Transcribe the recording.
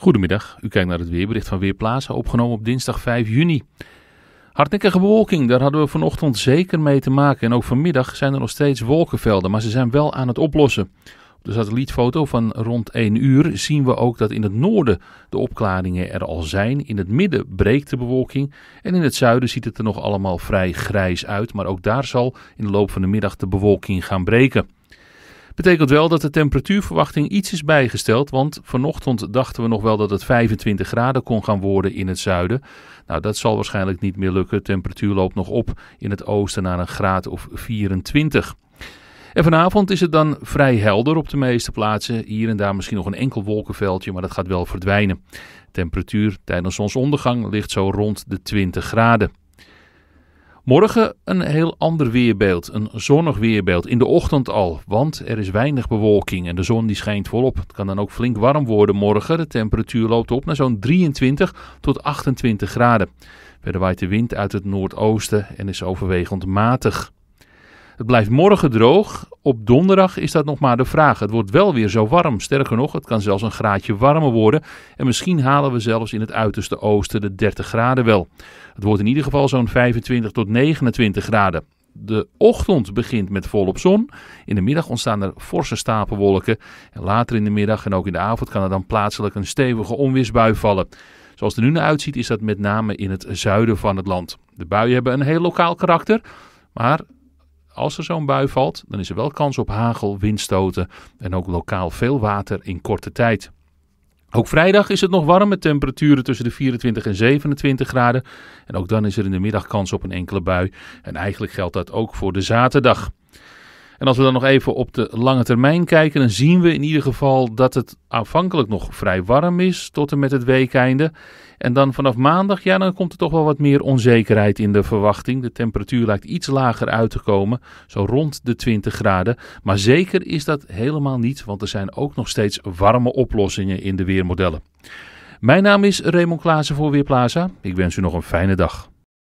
Goedemiddag, u kijkt naar het weerbericht van Weerplaza, opgenomen op dinsdag 5 juni. Hardnekkige bewolking, daar hadden we vanochtend zeker mee te maken. En ook vanmiddag zijn er nog steeds wolkenvelden, maar ze zijn wel aan het oplossen. Op de satellietfoto van rond 1 uur zien we ook dat in het noorden de opklaringen er al zijn. In het midden breekt de bewolking en in het zuiden ziet het er nog allemaal vrij grijs uit. Maar ook daar zal in de loop van de middag de bewolking gaan breken. Betekent wel dat de temperatuurverwachting iets is bijgesteld, want vanochtend dachten we nog wel dat het 25 graden kon gaan worden in het zuiden. Nou, dat zal waarschijnlijk niet meer lukken. De temperatuur loopt nog op in het oosten naar een graad of 24. En vanavond is het dan vrij helder op de meeste plaatsen. Hier en daar misschien nog een enkel wolkenveldje, maar dat gaat wel verdwijnen. temperatuur tijdens zonsondergang ligt zo rond de 20 graden. Morgen een heel ander weerbeeld, een zonnig weerbeeld. In de ochtend al, want er is weinig bewolking en de zon die schijnt volop. Het kan dan ook flink warm worden morgen. De temperatuur loopt op naar zo'n 23 tot 28 graden. Verder waait de wind uit het noordoosten en is overwegend matig. Het blijft morgen droog op donderdag is dat nog maar de vraag. Het wordt wel weer zo warm. Sterker nog, het kan zelfs een graadje warmer worden. En misschien halen we zelfs in het uiterste oosten de 30 graden wel. Het wordt in ieder geval zo'n 25 tot 29 graden. De ochtend begint met volop zon. In de middag ontstaan er forse stapelwolken. En later in de middag en ook in de avond kan er dan plaatselijk een stevige onweersbui vallen. Zoals het er nu naar uitziet, is dat met name in het zuiden van het land. De buien hebben een heel lokaal karakter. Maar als er zo'n bui valt, dan is er wel kans op hagel, windstoten en ook lokaal veel water in korte tijd. Ook vrijdag is het nog warm met temperaturen tussen de 24 en 27 graden. En ook dan is er in de middag kans op een enkele bui. En eigenlijk geldt dat ook voor de zaterdag. En als we dan nog even op de lange termijn kijken, dan zien we in ieder geval dat het aanvankelijk nog vrij warm is tot en met het weekeinde. En dan vanaf maandag, ja, dan komt er toch wel wat meer onzekerheid in de verwachting. De temperatuur lijkt iets lager uit te komen, zo rond de 20 graden. Maar zeker is dat helemaal niet, want er zijn ook nog steeds warme oplossingen in de weermodellen. Mijn naam is Raymond Klaassen voor Weerplaza. Ik wens u nog een fijne dag.